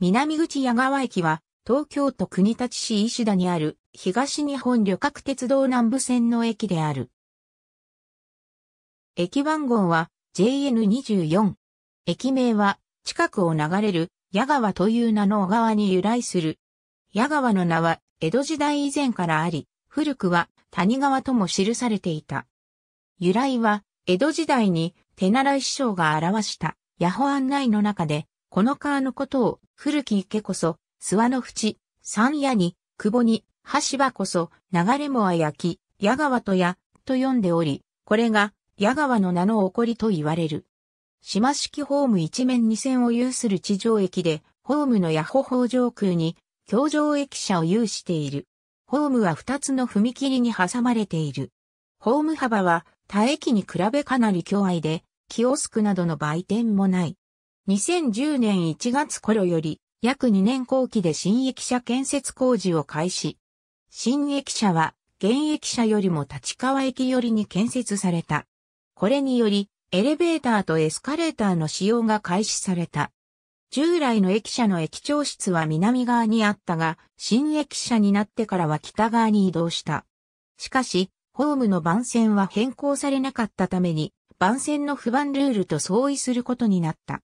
南口矢川駅は、東京都国立市石田にある東日本旅客鉄道南部線の駅である。駅番号は JN24。駅名は近くを流れる矢川という名の小川に由来する。矢川の名は江戸時代以前からあり、古くは谷川とも記されていた。由来は江戸時代に手習い師匠が表した矢保案内の中でこの川のことを、古き池こそ、諏訪の淵、山野に、久保に、橋場こそ、流れもあやき、矢川とや、と読んでおり、これが、矢川の名の起こりと言われる。島式ホーム一面二線を有する地上駅で、ホームの矢保法上空に、橋上駅舎を有している。ホームは二つの踏切に挟まれている。ホーム幅は、他駅に比べかなり狭隘で、キオスクなどの売店もない。2010年1月頃より、約2年後期で新駅舎建設工事を開始。新駅舎は、現役舎よりも立川駅寄りに建設された。これにより、エレベーターとエスカレーターの使用が開始された。従来の駅舎の駅長室は南側にあったが、新駅舎になってからは北側に移動した。しかし、ホームの番線は変更されなかったために、番線の不番ルールと相違することになった。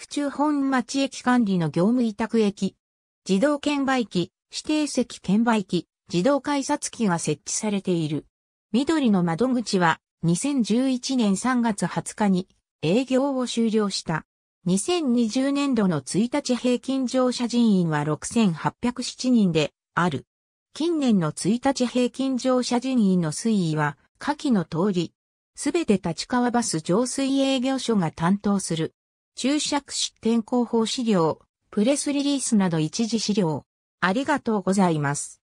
府中本町駅管理の業務委託駅、自動券売機、指定席券売機、自動改札機が設置されている。緑の窓口は2011年3月20日に営業を終了した。2020年度の1日平均乗車人員は6807人である。近年の1日平均乗車人員の推移は下記の通り、すべて立川バス浄水営業所が担当する。注釈し天広法資料、プレスリリースなど一時資料。ありがとうございます。